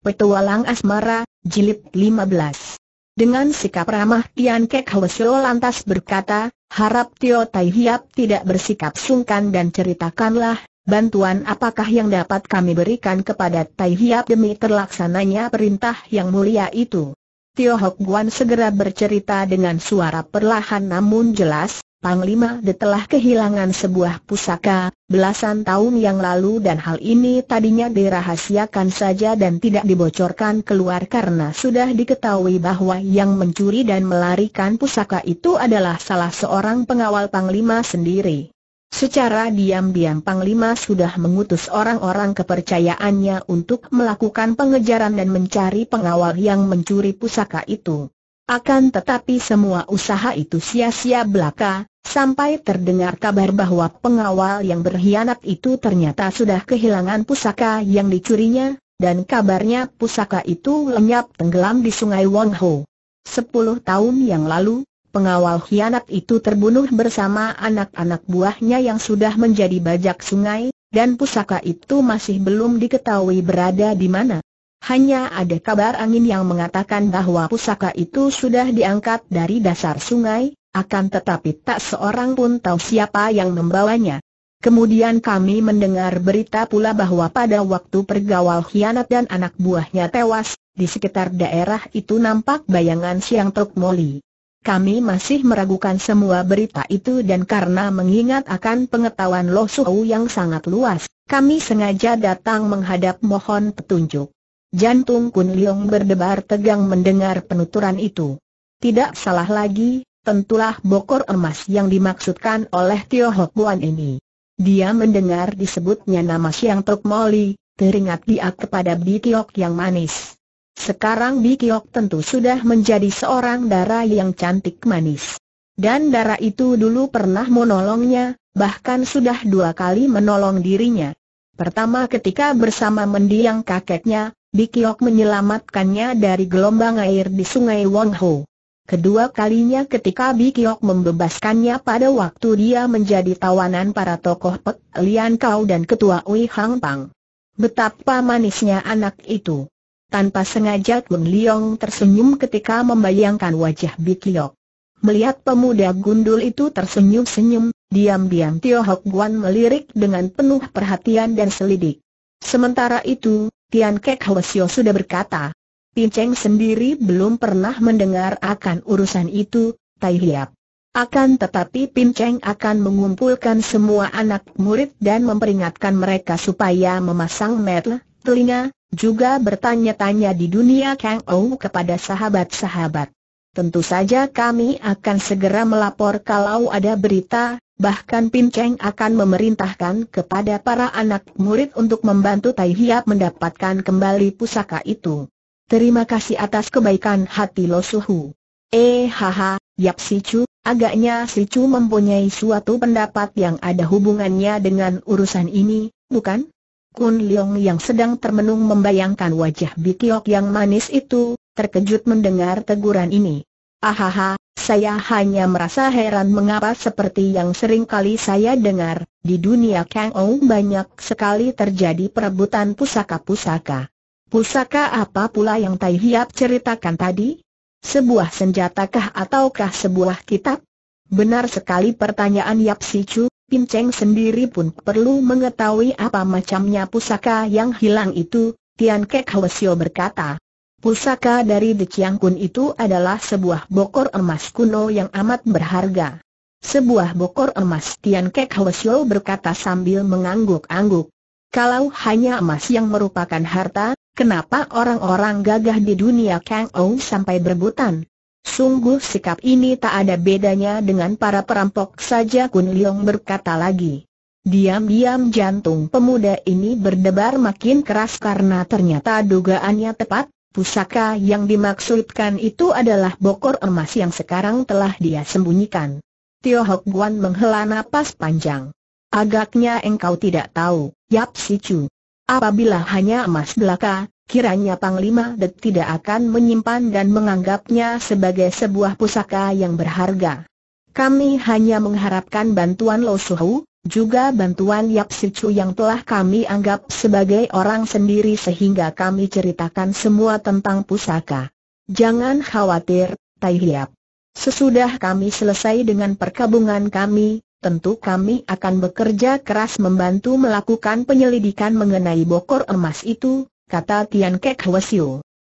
Petualang Asmara, Jilid 15 Dengan sikap ramah Tian Kek Hwesyo lantas berkata, harap Tio Tai Hiap tidak bersikap sungkan dan ceritakanlah, bantuan apakah yang dapat kami berikan kepada Tai Hiap demi terlaksananya perintah yang mulia itu. Tio Hok Guan segera bercerita dengan suara perlahan namun jelas, Panglima De telah kehilangan sebuah pusaka, belasan tahun yang lalu dan hal ini tadinya dirahasiakan saja dan tidak dibocorkan keluar karena sudah diketahui bahwa yang mencuri dan melarikan pusaka itu adalah salah seorang pengawal Panglima sendiri. Secara diam-diam Panglima sudah mengutus orang-orang kepercayaannya untuk melakukan pengejaran dan mencari pengawal yang mencuri pusaka itu. Akan tetapi semua usaha itu sia-sia belaka, Sampai terdengar kabar bahwa pengawal yang berkhianat itu ternyata sudah kehilangan pusaka yang dicurinya, dan kabarnya pusaka itu lenyap tenggelam di sungai Wong Ho. Sepuluh tahun yang lalu, pengawal khianat itu terbunuh bersama anak-anak buahnya yang sudah menjadi bajak sungai, dan pusaka itu masih belum diketahui berada di mana. Hanya ada kabar angin yang mengatakan bahwa pusaka itu sudah diangkat dari dasar sungai, akan tetapi tak seorang pun tahu siapa yang membawanya. Kemudian kami mendengar berita pula bahwa pada waktu pergawal hianat dan anak buahnya tewas, di sekitar daerah itu nampak bayangan Siang Tok Moli. Kami masih meragukan semua berita itu dan karena mengingat akan pengetahuan Lo Suhu yang sangat luas, kami sengaja datang menghadap mohon petunjuk. Jantung Kun Leong berdebar tegang mendengar penuturan itu. Tidak salah lagi, tentulah bokor emas yang dimaksudkan oleh Tio Hok Buan ini. Dia mendengar disebutnya nama Siang Tok Moli, teringat dia kepada Bikiok yang manis. Sekarang Bikiok tentu sudah menjadi seorang darah yang cantik manis. Dan darah itu dulu pernah menolongnya, bahkan sudah dua kali menolong dirinya. Pertama ketika bersama mendiang kakeknya, Bikiok menyelamatkannya dari gelombang air di sungai Wong Ho. Kedua kalinya ketika Bikiok membebaskannya pada waktu dia menjadi tawanan para tokoh Pek Lian Kau dan Ketua Ui Hang Pang. Betapa manisnya anak itu. Tanpa sengaja Kun Liong tersenyum ketika membayangkan wajah Bikiok. Melihat pemuda gundul itu tersenyum-senyum, diam-diam Tio Hok Guan melirik dengan penuh perhatian dan selidik. Sementara itu, Tian Kek Hwasyo sudah berkata, Pinceng sendiri belum pernah mendengar akan urusan itu, Tai Hiap. Akan tetapi Pinceng akan mengumpulkan semua anak murid dan memperingatkan mereka supaya memasang metel, telinga, juga bertanya-tanya di dunia Kang Ou kepada sahabat-sahabat. Tentu saja kami akan segera melapor kalau ada berita, bahkan Pinceng akan memerintahkan kepada para anak murid untuk membantu Tai Hiap mendapatkan kembali pusaka itu. Terima kasih atas kebaikan hati Lo Suhu. Eh haha, Yap Si Chu, agaknya Si Chu mempunyai suatu pendapat yang ada hubungannya dengan urusan ini, bukan? Kun Leong yang sedang termenung membayangkan wajah Bikiok yang manis itu, terkejut mendengar teguran ini. Ahaha, saya hanya merasa heran mengapa seperti yang sering kali saya dengar, di dunia Kang Ong banyak sekali terjadi perebutan pusaka-pusaka. Pusaka apa pula yang Tai Hiap ceritakan tadi? Sebuah senjatakah ataukah sebuah kitab? Benar sekali pertanyaan Yap Pin Pinceng sendiri pun perlu mengetahui apa macamnya pusaka yang hilang itu, Tian Kek Hwasyo berkata. Pusaka dari The Chiang Kun itu adalah sebuah bokor emas kuno yang amat berharga. Sebuah bokor emas Tian Kek Hwasyo berkata sambil mengangguk-angguk. Kalau hanya emas yang merupakan harta, Kenapa orang-orang gagah di dunia Kang Ou sampai berebutan? Sungguh sikap ini tak ada bedanya dengan para perampok saja Kun Leong berkata lagi. Diam-diam jantung pemuda ini berdebar makin keras karena ternyata dugaannya tepat, pusaka yang dimaksudkan itu adalah bokor emas yang sekarang telah dia sembunyikan. Tio Hok Guan menghela napas panjang. Agaknya engkau tidak tahu, Yap Si Chu. Apabila hanya emas belaka, kiranya Panglima Det tidak akan menyimpan dan menganggapnya sebagai sebuah pusaka yang berharga. Kami hanya mengharapkan bantuan Lo Suhu, juga bantuan Yap Sichu yang telah kami anggap sebagai orang sendiri sehingga kami ceritakan semua tentang pusaka. Jangan khawatir, Tai Hiap. Sesudah kami selesai dengan perkabungan kami, tentu kami akan bekerja keras membantu melakukan penyelidikan mengenai bokor emas itu, kata Tian Kek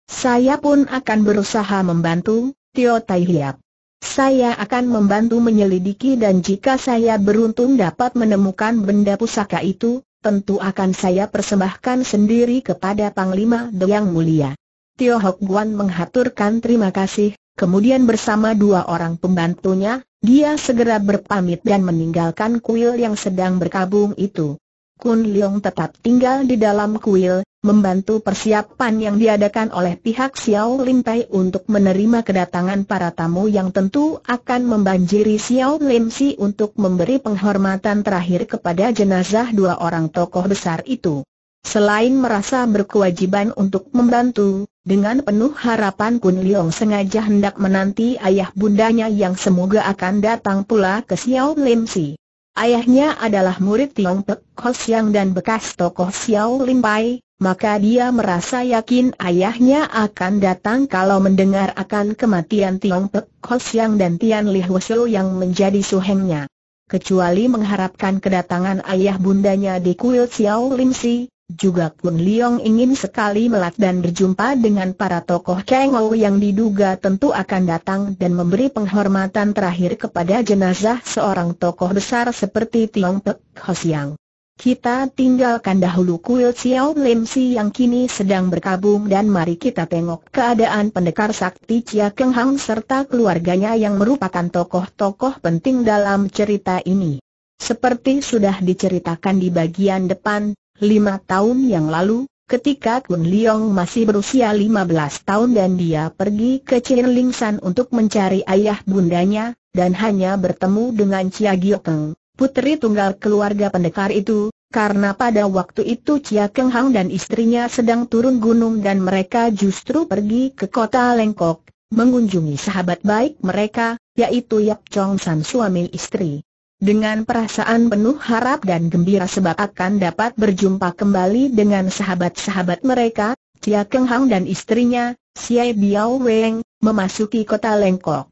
Saya pun akan berusaha membantu, Tio Tai Hiap. Saya akan membantu menyelidiki dan jika saya beruntung dapat menemukan benda pusaka itu, tentu akan saya persembahkan sendiri kepada Panglima Doyang Mulia. Tio Hok Guan menghaturkan terima kasih, kemudian bersama dua orang pembantunya, dia segera berpamit dan meninggalkan kuil yang sedang berkabung itu. Kun Leong tetap tinggal di dalam kuil, membantu persiapan yang diadakan oleh pihak Xiao Lin Tai untuk menerima kedatangan para tamu yang tentu akan membanjiri Xiao Lim Si untuk memberi penghormatan terakhir kepada jenazah dua orang tokoh besar itu. Selain merasa berkewajiban untuk membantu, dengan penuh harapan Kun Leong sengaja hendak menanti ayah bundanya yang semoga akan datang pula ke Xiao Lim Si. Ayahnya adalah murid Tiong Pek Ho Siang dan bekas tokoh Xiao Lim Pai, maka dia merasa yakin ayahnya akan datang kalau mendengar akan kematian Tiong Pek Ho Siang dan Tian Li Huo yang menjadi suhengnya kecuali mengharapkan kedatangan ayah bundanya di kuil Xiao Lim Si, juga Kun Liong ingin sekali melak dan berjumpa dengan para tokoh Kang yang diduga tentu akan datang dan memberi penghormatan terakhir kepada jenazah seorang tokoh besar seperti Tiong Pek Siang. Kita tinggalkan dahulu kuil Xiao Lim Si yang kini sedang berkabung dan mari kita tengok keadaan pendekar sakti Chia Keng Hang serta keluarganya yang merupakan tokoh-tokoh penting dalam cerita ini. Seperti sudah diceritakan di bagian depan, Lima tahun yang lalu, ketika Kun Liong masih berusia lima belas tahun dan dia pergi ke San untuk mencari ayah bundanya, dan hanya bertemu dengan Chia Giokeng, putri tunggal keluarga pendekar itu, karena pada waktu itu Chia Keng Hang dan istrinya sedang turun gunung dan mereka justru pergi ke kota Lengkok, mengunjungi sahabat baik mereka, yaitu Yap Chong San suami istri. Dengan perasaan penuh harap dan gembira sebab akan dapat berjumpa kembali dengan sahabat-sahabat mereka, Cia Keng Hang dan istrinya, Xie Biao Weng, memasuki kota Lengkok.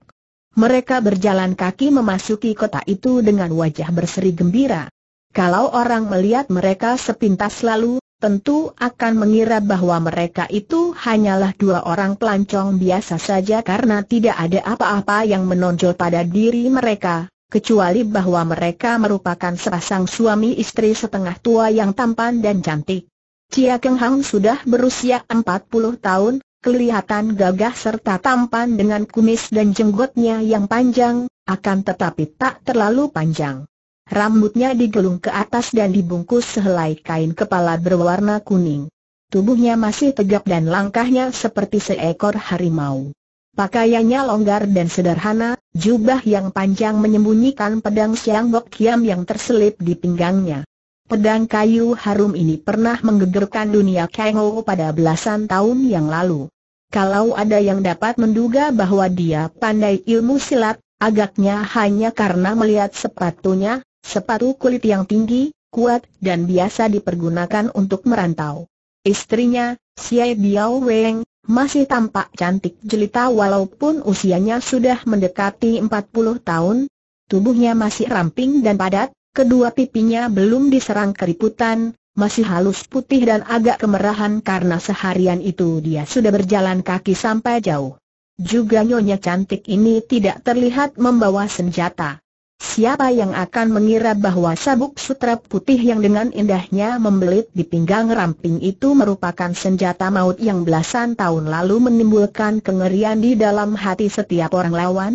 Mereka berjalan kaki memasuki kota itu dengan wajah berseri gembira. Kalau orang melihat mereka sepintas lalu, tentu akan mengira bahwa mereka itu hanyalah dua orang pelancong biasa saja karena tidak ada apa-apa yang menonjol pada diri mereka kecuali bahwa mereka merupakan sepasang suami istri setengah tua yang tampan dan cantik. Cia Keng Hang sudah berusia 40 tahun, kelihatan gagah serta tampan dengan kumis dan jenggotnya yang panjang, akan tetapi tak terlalu panjang. Rambutnya digelung ke atas dan dibungkus sehelai kain kepala berwarna kuning. Tubuhnya masih tegap dan langkahnya seperti seekor harimau. Pakaiannya longgar dan sederhana, Jubah yang panjang menyembunyikan pedang Siang Bok Kiam yang terselip di pinggangnya. Pedang kayu harum ini pernah menggegerkan dunia Ho pada belasan tahun yang lalu. Kalau ada yang dapat menduga bahwa dia pandai ilmu silat, agaknya hanya karena melihat sepatunya, sepatu kulit yang tinggi, kuat, dan biasa dipergunakan untuk merantau. Istrinya, Xie Biao Weng, masih tampak cantik jelita walaupun usianya sudah mendekati 40 tahun, tubuhnya masih ramping dan padat, kedua pipinya belum diserang keriputan, masih halus putih dan agak kemerahan karena seharian itu dia sudah berjalan kaki sampai jauh. Juga nyonya cantik ini tidak terlihat membawa senjata. Siapa yang akan mengira bahwa sabuk sutra putih yang dengan indahnya membelit di pinggang ramping itu merupakan senjata maut yang belasan tahun lalu menimbulkan kengerian di dalam hati setiap orang lawan?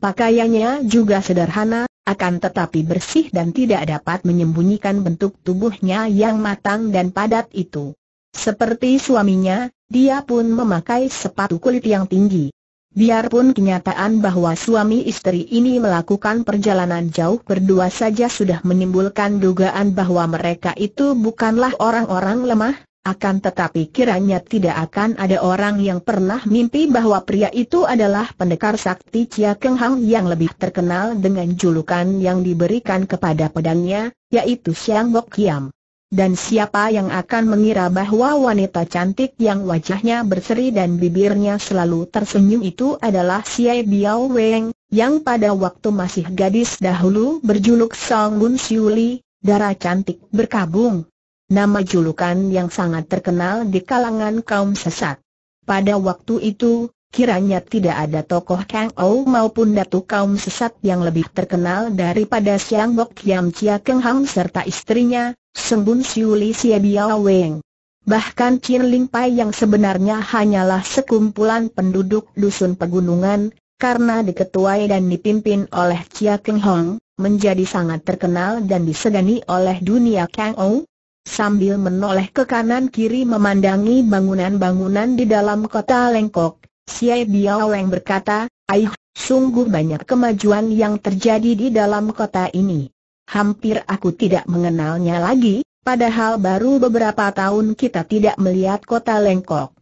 Pakaiannya juga sederhana, akan tetapi bersih dan tidak dapat menyembunyikan bentuk tubuhnya yang matang dan padat itu. Seperti suaminya, dia pun memakai sepatu kulit yang tinggi. Biarpun kenyataan bahwa suami istri ini melakukan perjalanan jauh berdua saja sudah menimbulkan dugaan bahwa mereka itu bukanlah orang-orang lemah, akan tetapi kiranya tidak akan ada orang yang pernah mimpi bahwa pria itu adalah pendekar sakti Chia Keng Hang yang lebih terkenal dengan julukan yang diberikan kepada pedangnya, yaitu Siang Bok Kiam. Dan siapa yang akan mengira bahwa wanita cantik yang wajahnya berseri dan bibirnya selalu tersenyum itu adalah Siai Biao Weng, yang pada waktu masih gadis dahulu berjuluk Song Xiu Siuli, darah cantik berkabung. Nama julukan yang sangat terkenal di kalangan kaum sesat. Pada waktu itu, kiranya tidak ada tokoh Kang Ou maupun datu kaum sesat yang lebih terkenal daripada Siang Bok Yam Chia Keng Ham serta istrinya, Sembun Siuli Biao Weng. Bahkan Chin Ling Pai yang sebenarnya hanyalah sekumpulan penduduk dusun pegunungan, karena diketuai dan dipimpin oleh Chia Keng Hong, menjadi sangat terkenal dan disegani oleh dunia Kang Ou. Sambil menoleh ke kanan kiri memandangi bangunan-bangunan di dalam kota Lengkok, Sia Biao Weng berkata, Aih, sungguh banyak kemajuan yang terjadi di dalam kota ini. Hampir aku tidak mengenalnya lagi, padahal baru beberapa tahun kita tidak melihat kota Lengkok.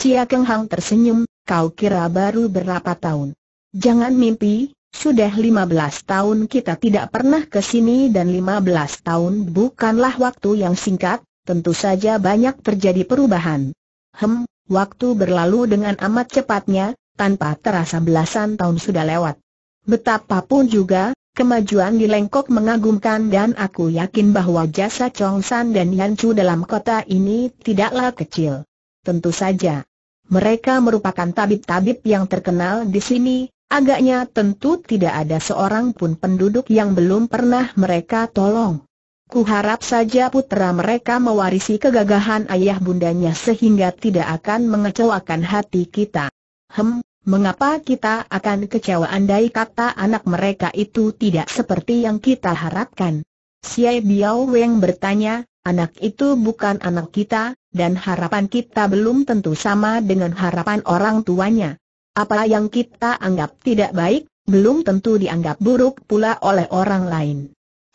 Cia Keng Hang tersenyum, kau kira baru berapa tahun? Jangan mimpi, sudah 15 tahun kita tidak pernah ke sini dan 15 tahun bukanlah waktu yang singkat, tentu saja banyak terjadi perubahan. Hem, waktu berlalu dengan amat cepatnya, tanpa terasa belasan tahun sudah lewat. Betapapun juga, Kemajuan di Lengkok mengagumkan dan aku yakin bahwa jasa Chong San dan Yan Chu dalam kota ini tidaklah kecil. Tentu saja. Mereka merupakan tabib-tabib yang terkenal di sini, agaknya tentu tidak ada seorang pun penduduk yang belum pernah mereka tolong. Kuharap saja putra mereka mewarisi kegagahan ayah bundanya sehingga tidak akan mengecewakan hati kita. Hem, Mengapa kita akan kecewa andai kata anak mereka itu tidak seperti yang kita harapkan? Siai Biao Weng bertanya, anak itu bukan anak kita, dan harapan kita belum tentu sama dengan harapan orang tuanya. Apa yang kita anggap tidak baik, belum tentu dianggap buruk pula oleh orang lain.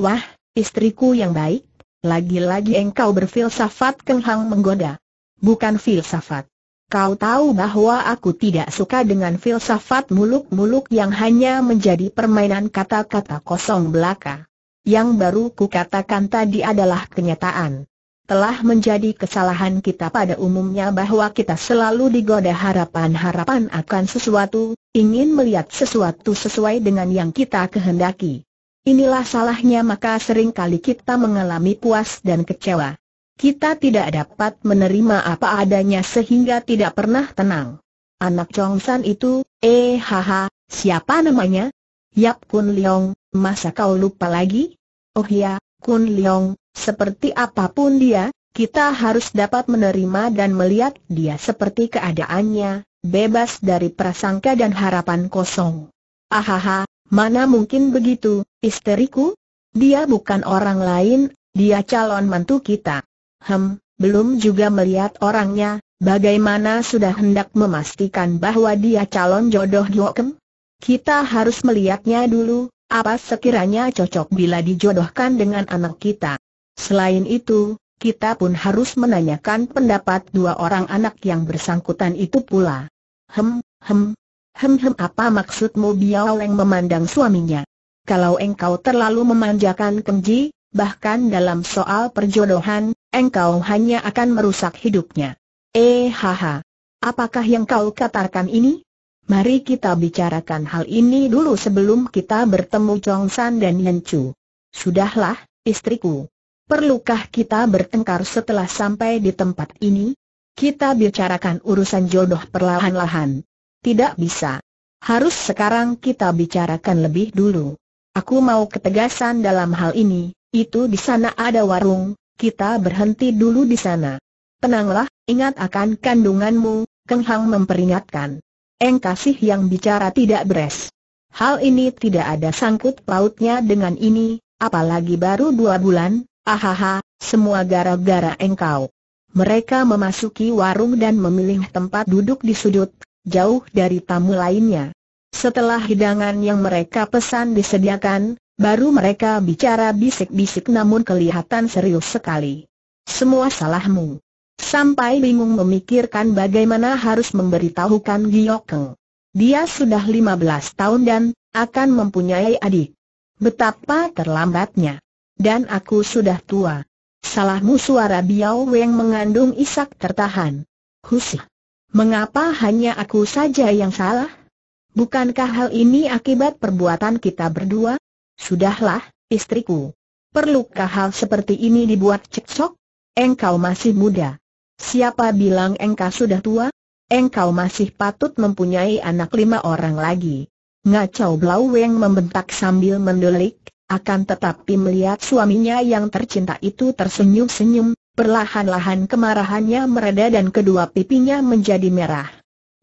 Wah, istriku yang baik, lagi-lagi engkau berfilsafat kenghang menggoda. Bukan filsafat. Kau tahu bahwa aku tidak suka dengan filsafat muluk-muluk yang hanya menjadi permainan kata-kata kosong belaka. Yang baru kukatakan tadi adalah kenyataan. Telah menjadi kesalahan kita pada umumnya bahwa kita selalu digoda harapan-harapan akan sesuatu, ingin melihat sesuatu sesuai dengan yang kita kehendaki. Inilah salahnya maka seringkali kita mengalami puas dan kecewa. Kita tidak dapat menerima apa adanya sehingga tidak pernah tenang. Anak Chong San itu, eh haha, siapa namanya? Yap Kun Leong, masa kau lupa lagi? Oh ya, Kun Leong, seperti apapun dia, kita harus dapat menerima dan melihat dia seperti keadaannya, bebas dari prasangka dan harapan kosong. Ahaha, mana mungkin begitu, isteriku? Dia bukan orang lain, dia calon mantu kita. Hem, belum juga melihat orangnya, bagaimana sudah hendak memastikan bahwa dia calon jodoh Yokem? Kita harus melihatnya dulu, apa sekiranya cocok bila dijodohkan dengan anak kita. Selain itu, kita pun harus menanyakan pendapat dua orang anak yang bersangkutan itu pula. Hem, hem, hem hem apa maksudmu Biao Leng memandang suaminya? Kalau engkau terlalu memanjakan Kengji, bahkan dalam soal perjodohan, engkau hanya akan merusak hidupnya. Eh haha. Apakah yang kau katakan ini? Mari kita bicarakan hal ini dulu sebelum kita bertemu Chong San dan Yen Chu. Sudahlah, istriku. Perlukah kita bertengkar setelah sampai di tempat ini? Kita bicarakan urusan jodoh perlahan-lahan. Tidak bisa. Harus sekarang kita bicarakan lebih dulu. Aku mau ketegasan dalam hal ini, itu di sana ada warung, kita berhenti dulu di sana. Tenanglah, ingat akan kandunganmu, Keng Hang memperingatkan. Eng kasih yang bicara tidak beres. Hal ini tidak ada sangkut pautnya dengan ini, apalagi baru dua bulan, ahaha, semua gara-gara engkau. Mereka memasuki warung dan memilih tempat duduk di sudut, jauh dari tamu lainnya. Setelah hidangan yang mereka pesan disediakan, baru mereka bicara bisik-bisik namun kelihatan serius sekali. Semua salahmu. Sampai bingung memikirkan bagaimana harus memberitahukan Giokeng. Dia sudah 15 tahun dan akan mempunyai adik. Betapa terlambatnya. Dan aku sudah tua. Salahmu suara Biao Weng mengandung isak tertahan. Husih. Mengapa hanya aku saja yang salah? Bukankah hal ini akibat perbuatan kita berdua? Sudahlah, istriku. Perlukah hal seperti ini dibuat cekcok? Engkau masih muda. Siapa bilang engkau sudah tua? Engkau masih patut mempunyai anak lima orang lagi. Ngacau Blauweng membentak sambil mendelik, akan tetapi melihat suaminya yang tercinta itu tersenyum-senyum, perlahan-lahan kemarahannya mereda dan kedua pipinya menjadi merah.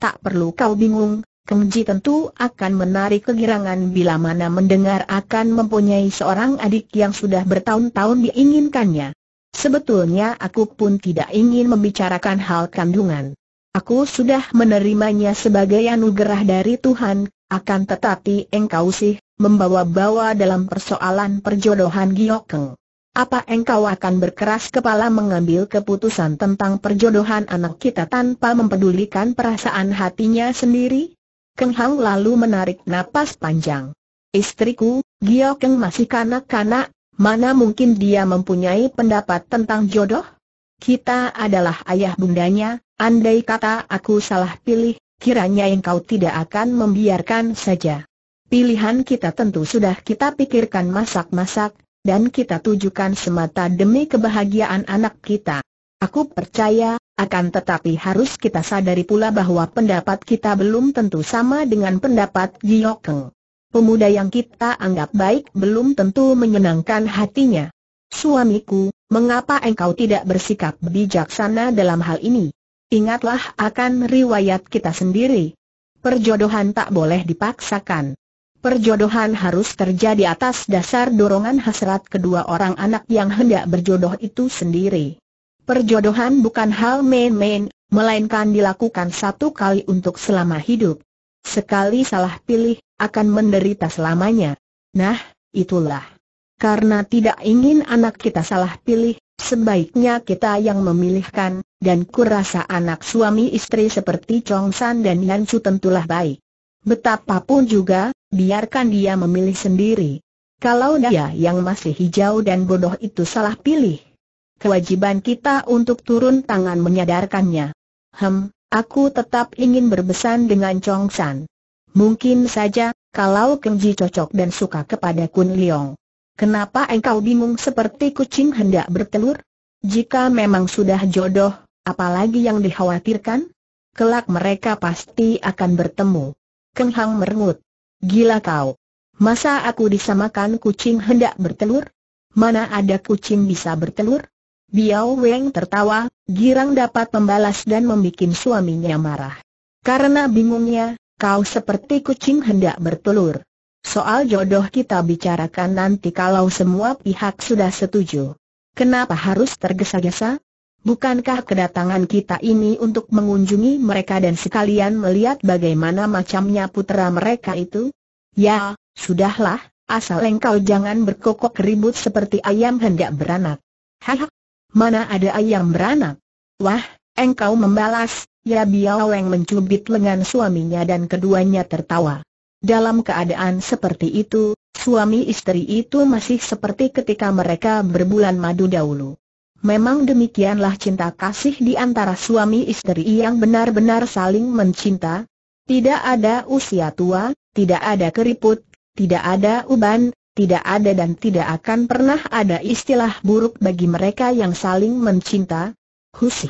Tak perlu kau bingung, Kemji tentu akan menarik kegirangan bila mana mendengar akan mempunyai seorang adik yang sudah bertahun-tahun diinginkannya. Sebetulnya aku pun tidak ingin membicarakan hal kandungan. Aku sudah menerimanya sebagai anugerah dari Tuhan, akan tetapi engkau sih, membawa-bawa dalam persoalan perjodohan Giokeng. Apa engkau akan berkeras kepala mengambil keputusan tentang perjodohan anak kita tanpa mempedulikan perasaan hatinya sendiri? Keng Hang lalu menarik napas panjang. Istriku, Gio Keng masih kanak-kanak, mana mungkin dia mempunyai pendapat tentang jodoh? Kita adalah ayah bundanya, andai kata aku salah pilih, kiranya engkau tidak akan membiarkan saja. Pilihan kita tentu sudah kita pikirkan masak-masak, dan kita tujukan semata demi kebahagiaan anak kita. Aku percaya, akan tetapi harus kita sadari pula bahwa pendapat kita belum tentu sama dengan pendapat Giokeng. Pemuda yang kita anggap baik belum tentu menyenangkan hatinya. Suamiku, mengapa engkau tidak bersikap bijaksana dalam hal ini? Ingatlah akan riwayat kita sendiri. Perjodohan tak boleh dipaksakan. Perjodohan harus terjadi atas dasar dorongan hasrat kedua orang anak yang hendak berjodoh itu sendiri. Perjodohan bukan hal main-main, melainkan dilakukan satu kali untuk selama hidup. Sekali salah pilih, akan menderita selamanya. Nah, itulah. Karena tidak ingin anak kita salah pilih, sebaiknya kita yang memilihkan, dan kurasa anak suami istri seperti Chong San dan Yan Su tentulah baik. Betapapun juga, biarkan dia memilih sendiri. Kalau dia yang masih hijau dan bodoh itu salah pilih, kewajiban kita untuk turun tangan menyadarkannya. Hem, aku tetap ingin berbesan dengan Chong San. Mungkin saja, kalau Kenji cocok dan suka kepada Kun Leong. Kenapa engkau bingung seperti kucing hendak bertelur? Jika memang sudah jodoh, apalagi yang dikhawatirkan? Kelak mereka pasti akan bertemu. Keng Hang merengut. Gila kau. Masa aku disamakan kucing hendak bertelur? Mana ada kucing bisa bertelur? Biao Weng tertawa, girang dapat membalas dan membuat suaminya marah. Karena bingungnya, kau seperti kucing hendak bertelur. Soal jodoh kita bicarakan nanti kalau semua pihak sudah setuju. Kenapa harus tergesa-gesa? Bukankah kedatangan kita ini untuk mengunjungi mereka dan sekalian melihat bagaimana macamnya putera mereka itu? Ya, sudahlah, asal engkau jangan berkokok ribut seperti ayam hendak beranak. Haha, mana ada ayam beranak? Wah, engkau membalas, ya Biaweng mencubit lengan suaminya dan keduanya tertawa. Dalam keadaan seperti itu, suami istri itu masih seperti ketika mereka berbulan madu dahulu. Memang demikianlah cinta kasih di antara suami istri yang benar-benar saling mencinta. Tidak ada usia tua, tidak ada keriput, tidak ada uban, tidak ada dan tidak akan pernah ada istilah buruk bagi mereka yang saling mencinta. Husi.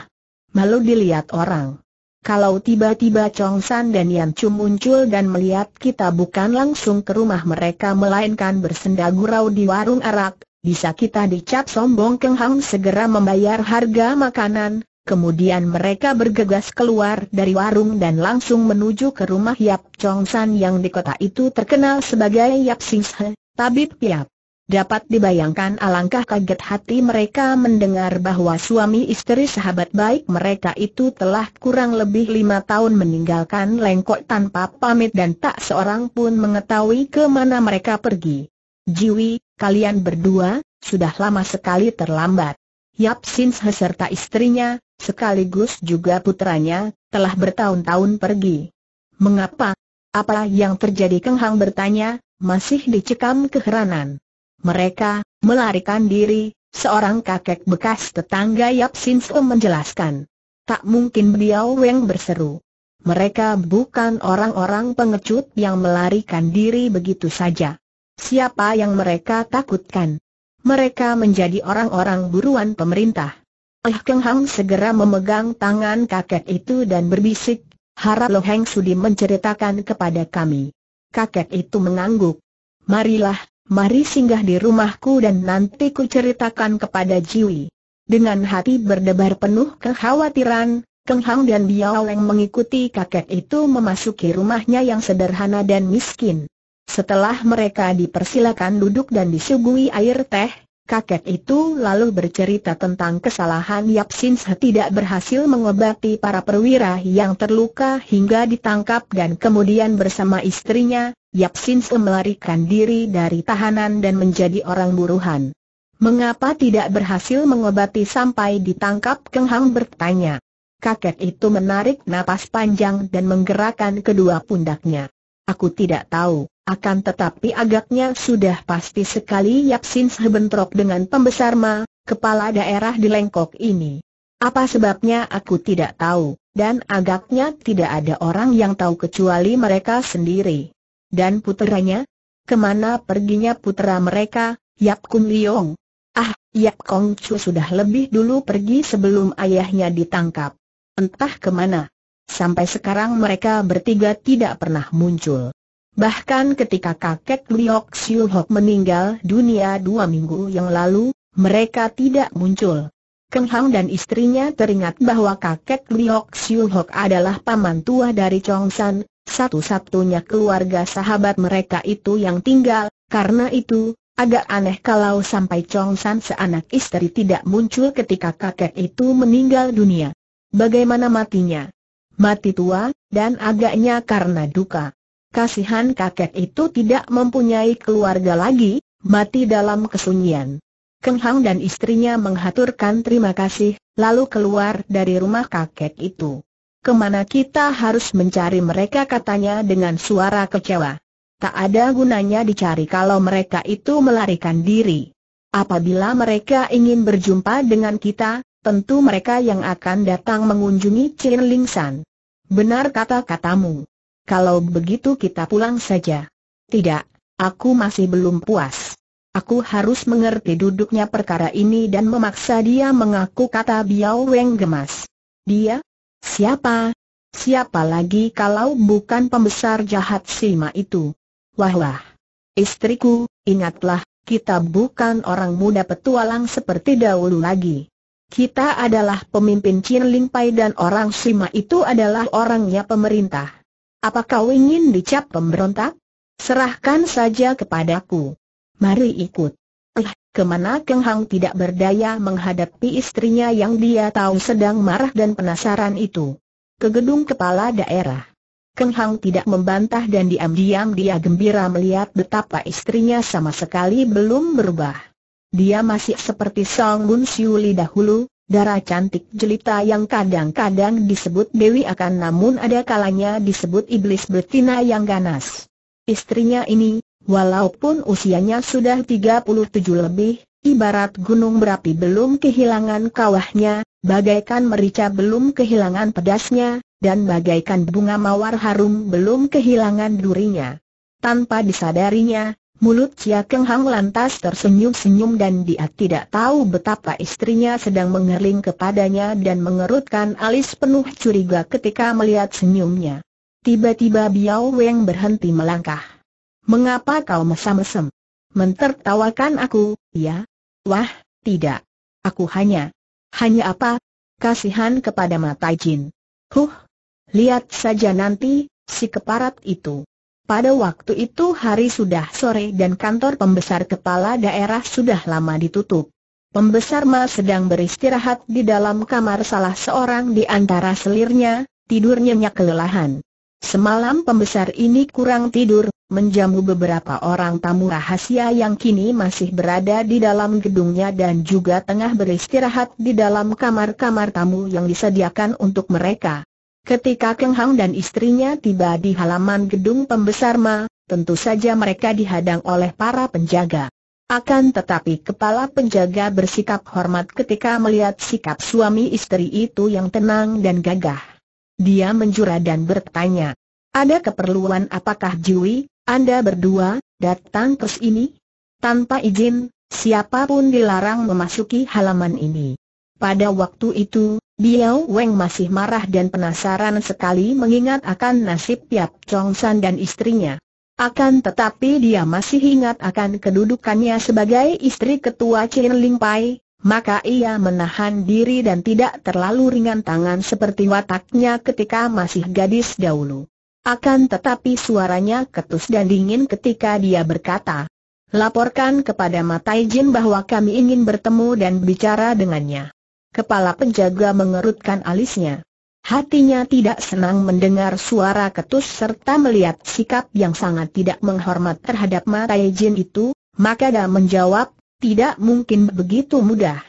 Malu dilihat orang. Kalau tiba-tiba Chong San dan Yan Chu muncul dan melihat kita bukan langsung ke rumah mereka melainkan bersenda gurau di warung arak, bisa kita dicap sombong kenghang segera membayar harga makanan, kemudian mereka bergegas keluar dari warung dan langsung menuju ke rumah Yap Chong San yang di kota itu terkenal sebagai Yap Sing Se, Tabib Piap. Dapat dibayangkan alangkah kaget hati mereka mendengar bahwa suami istri sahabat baik mereka itu telah kurang lebih lima tahun meninggalkan Lengkok tanpa pamit dan tak seorang pun mengetahui ke mana mereka pergi. Jiwi, kalian berdua, sudah lama sekali terlambat. Yap Sin serta istrinya, sekaligus juga putranya, telah bertahun-tahun pergi. Mengapa? Apa yang terjadi Keng Hang bertanya, masih dicekam keheranan. Mereka, melarikan diri, seorang kakek bekas tetangga Yap Sin Seo menjelaskan. Tak mungkin beliau Weng berseru. Mereka bukan orang-orang pengecut yang melarikan diri begitu saja. Siapa yang mereka takutkan? Mereka menjadi orang-orang buruan pemerintah. Eh Keng Hang segera memegang tangan kakek itu dan berbisik, harap Lo Heng Sudi menceritakan kepada kami kakek itu mengangguk. Marilah, mari singgah di rumahku dan nanti ku ceritakan kepada Jiwi. Dengan hati berdebar penuh kekhawatiran, Keng Hang dan Biao Leng mengikuti kakek itu memasuki rumahnya yang sederhana dan miskin. Setelah mereka dipersilakan duduk dan disuguhi air teh, Kakek itu lalu bercerita tentang kesalahan Yap Sin Se tidak berhasil mengobati para perwira yang terluka hingga ditangkap dan kemudian bersama istrinya, Yap Sin Se melarikan diri dari tahanan dan menjadi orang buruhan. Mengapa tidak berhasil mengobati sampai ditangkap Keng Hang bertanya. Kakek itu menarik napas panjang dan menggerakkan kedua pundaknya. Aku tidak tahu. Akan tetapi agaknya sudah pasti sekali Yap Yaksin bentrok dengan pembesar Ma, kepala daerah di Lengkok ini. Apa sebabnya aku tidak tahu, dan agaknya tidak ada orang yang tahu kecuali mereka sendiri. Dan puteranya? Kemana perginya putera mereka, Yap Kun Liong? Ah, Yap Kong Chu sudah lebih dulu pergi sebelum ayahnya ditangkap. Entah kemana. Sampai sekarang mereka bertiga tidak pernah muncul. Bahkan ketika kakek Liok Siu Hok meninggal dunia dua minggu yang lalu, mereka tidak muncul. Keng Hang dan istrinya teringat bahwa kakek Liok Siu Hok adalah paman tua dari Chong San, satu-satunya keluarga sahabat mereka itu yang tinggal, karena itu, agak aneh kalau sampai Chong San seanak istri tidak muncul ketika kakek itu meninggal dunia. Bagaimana matinya? Mati tua, dan agaknya karena duka kasihan kakek itu tidak mempunyai keluarga lagi, mati dalam kesunyian. Keng Hang dan istrinya menghaturkan terima kasih, lalu keluar dari rumah kakek itu. Kemana kita harus mencari mereka katanya dengan suara kecewa. Tak ada gunanya dicari kalau mereka itu melarikan diri. Apabila mereka ingin berjumpa dengan kita, tentu mereka yang akan datang mengunjungi Chin Ling San. Benar kata-katamu. Kalau begitu kita pulang saja. Tidak, aku masih belum puas. Aku harus mengerti duduknya perkara ini dan memaksa dia mengaku kata Biao Weng gemas. Dia? Siapa? Siapa lagi kalau bukan pembesar jahat Sima itu? Wah wah. Istriku, ingatlah, kita bukan orang muda petualang seperti dahulu lagi. Kita adalah pemimpin Chin Pai dan orang Sima itu adalah orangnya pemerintah. Apa kau ingin dicap pemberontak? Serahkan saja kepadaku. Mari ikut. Eh, kemana Keng Hang tidak berdaya menghadapi istrinya yang dia tahu sedang marah dan penasaran itu? Ke gedung kepala daerah. Keng Hang tidak membantah dan diam-diam dia gembira melihat betapa istrinya sama sekali belum berubah. Dia masih seperti Song Bun Siuli dahulu, Darah cantik jelita yang kadang-kadang disebut Dewi akan namun ada kalanya disebut iblis betina yang ganas. Istrinya ini, walaupun usianya sudah 37 lebih, ibarat gunung berapi belum kehilangan kawahnya, bagaikan merica belum kehilangan pedasnya, dan bagaikan bunga mawar harum belum kehilangan durinya. Tanpa disadarinya, Mulut Cia Keng Hang lantas tersenyum-senyum dan dia tidak tahu betapa istrinya sedang mengerling kepadanya dan mengerutkan alis penuh curiga ketika melihat senyumnya. Tiba-tiba Biao Weng berhenti melangkah. Mengapa kau mesam-mesem? Mentertawakan aku, ya? Wah, tidak. Aku hanya... Hanya apa? Kasihan kepada mata jin. Huh, lihat saja nanti, si keparat itu. Pada waktu itu hari sudah sore dan kantor pembesar kepala daerah sudah lama ditutup. Pembesar Ma sedang beristirahat di dalam kamar salah seorang di antara selirnya, tidur nyenyak kelelahan. Semalam pembesar ini kurang tidur, menjamu beberapa orang tamu rahasia yang kini masih berada di dalam gedungnya dan juga tengah beristirahat di dalam kamar-kamar tamu yang disediakan untuk mereka. Ketika Keng Hang dan istrinya tiba di halaman gedung pembesar Ma, tentu saja mereka dihadang oleh para penjaga. Akan tetapi kepala penjaga bersikap hormat ketika melihat sikap suami istri itu yang tenang dan gagah. Dia menjura dan bertanya, ada keperluan apakah Jui, Anda berdua, datang ke sini? Tanpa izin, siapapun dilarang memasuki halaman ini. Pada waktu itu, Biao Weng masih marah dan penasaran sekali mengingat akan nasib Yap Chong San dan istrinya. Akan tetapi dia masih ingat akan kedudukannya sebagai istri ketua Chin Ling Pai, maka ia menahan diri dan tidak terlalu ringan tangan seperti wataknya ketika masih gadis dahulu. Akan tetapi suaranya ketus dan dingin ketika dia berkata, Laporkan kepada Matai Jin bahwa kami ingin bertemu dan bicara dengannya. Kepala penjaga mengerutkan alisnya. Hatinya tidak senang mendengar suara ketus serta melihat sikap yang sangat tidak menghormat terhadap mata jin itu, maka dia menjawab, tidak mungkin begitu mudah.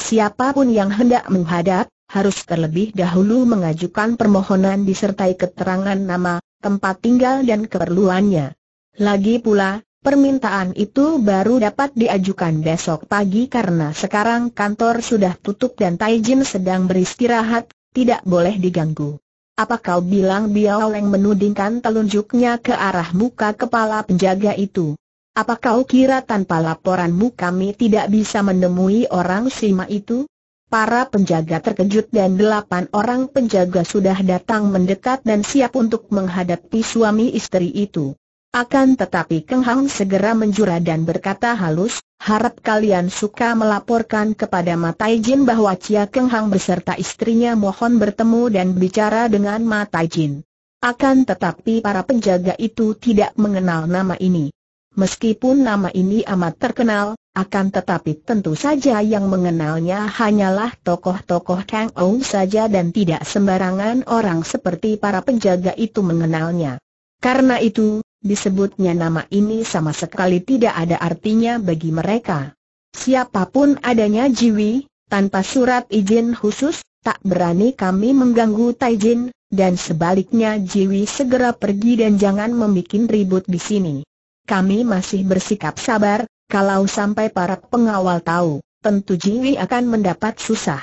Siapapun yang hendak menghadap, harus terlebih dahulu mengajukan permohonan disertai keterangan nama, tempat tinggal dan keperluannya. Lagi pula, Permintaan itu baru dapat diajukan besok pagi karena sekarang kantor sudah tutup dan Taijin sedang beristirahat, tidak boleh diganggu. Apa kau bilang Biao Leng menudingkan telunjuknya ke arah muka kepala penjaga itu? Apa kau kira tanpa laporanmu kami tidak bisa menemui orang Sima itu? Para penjaga terkejut dan delapan orang penjaga sudah datang mendekat dan siap untuk menghadapi suami istri itu. Akan tetapi Keng Hang segera menjura dan berkata halus, harap kalian suka melaporkan kepada Matai Jin bahwa Cia Keng Hang beserta istrinya mohon bertemu dan bicara dengan Matai Jin. Akan tetapi para penjaga itu tidak mengenal nama ini. Meskipun nama ini amat terkenal, akan tetapi tentu saja yang mengenalnya hanyalah tokoh-tokoh Kang Ong saja dan tidak sembarangan orang seperti para penjaga itu mengenalnya. Karena itu, disebutnya nama ini sama sekali tidak ada artinya bagi mereka. Siapapun adanya Jiwi, tanpa surat izin khusus, tak berani kami mengganggu Taijin, dan sebaliknya Jiwi segera pergi dan jangan membuat ribut di sini. Kami masih bersikap sabar, kalau sampai para pengawal tahu, tentu Jiwi akan mendapat susah.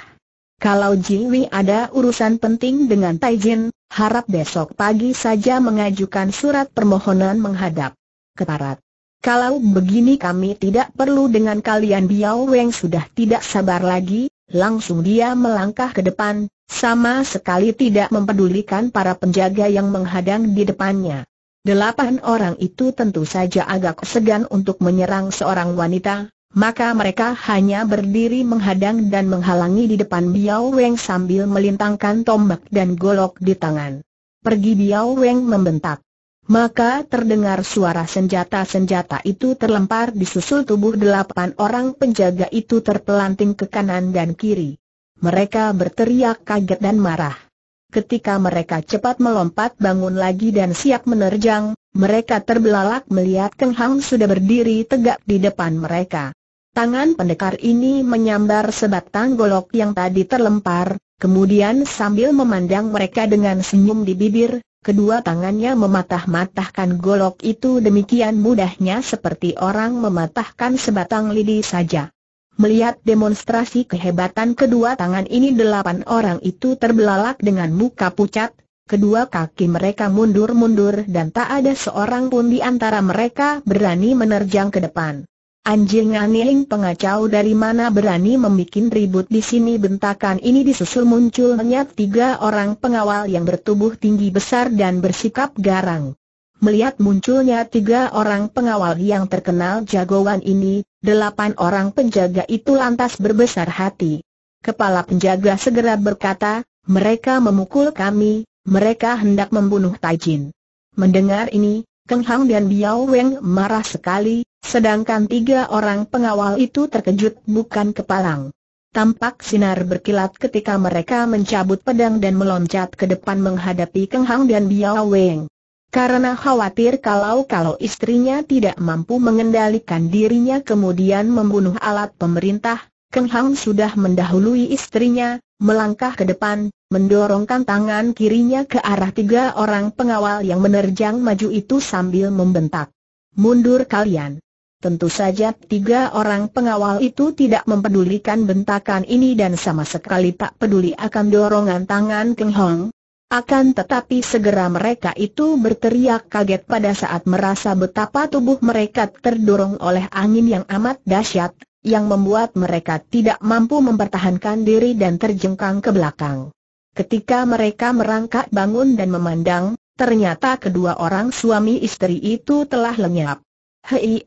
Kalau Jiwi ada urusan penting dengan Taijin, harap besok pagi saja mengajukan surat permohonan menghadap ke Parat. Kalau begini kami tidak perlu dengan kalian Biao Weng sudah tidak sabar lagi, langsung dia melangkah ke depan, sama sekali tidak mempedulikan para penjaga yang menghadang di depannya. Delapan orang itu tentu saja agak segan untuk menyerang seorang wanita, maka mereka hanya berdiri menghadang dan menghalangi di depan Biao Weng sambil melintangkan tombak dan golok di tangan. Pergi Biao Weng membentak. Maka terdengar suara senjata-senjata itu terlempar di susul tubuh delapan orang penjaga itu terpelanting ke kanan dan kiri. Mereka berteriak kaget dan marah ketika mereka cepat melompat bangun lagi dan siap menerjang, mereka terbelalak melihat Keng Hang sudah berdiri tegak di depan mereka. Tangan pendekar ini menyambar sebatang golok yang tadi terlempar, kemudian sambil memandang mereka dengan senyum di bibir, Kedua tangannya mematah-matahkan golok itu demikian mudahnya seperti orang mematahkan sebatang lidi saja. Melihat demonstrasi kehebatan kedua tangan ini delapan orang itu terbelalak dengan muka pucat, kedua kaki mereka mundur-mundur dan tak ada seorang pun di antara mereka berani menerjang ke depan. Anjing anjing pengacau dari mana berani membuat ribut di sini bentakan ini disusul munculnya tiga orang pengawal yang bertubuh tinggi besar dan bersikap garang melihat munculnya tiga orang pengawal yang terkenal jagoan ini, delapan orang penjaga itu lantas berbesar hati. Kepala penjaga segera berkata, mereka memukul kami, mereka hendak membunuh Taijin. Mendengar ini, Keng Hang dan Biao Weng marah sekali, sedangkan tiga orang pengawal itu terkejut bukan kepalang. Tampak sinar berkilat ketika mereka mencabut pedang dan meloncat ke depan menghadapi Keng Hang dan Biao Weng. Karena khawatir kalau-kalau istrinya tidak mampu mengendalikan dirinya kemudian membunuh alat pemerintah, Keng Hang sudah mendahului istrinya, melangkah ke depan, mendorongkan tangan kirinya ke arah tiga orang pengawal yang menerjang maju itu sambil membentak. Mundur kalian! Tentu saja tiga orang pengawal itu tidak mempedulikan bentakan ini dan sama sekali tak peduli akan dorongan tangan Keng Hong, akan tetapi segera mereka itu berteriak kaget pada saat merasa betapa tubuh mereka terdorong oleh angin yang amat dahsyat, yang membuat mereka tidak mampu mempertahankan diri dan terjengkang ke belakang. Ketika mereka merangkak bangun dan memandang, ternyata kedua orang suami istri itu telah lenyap. Hei,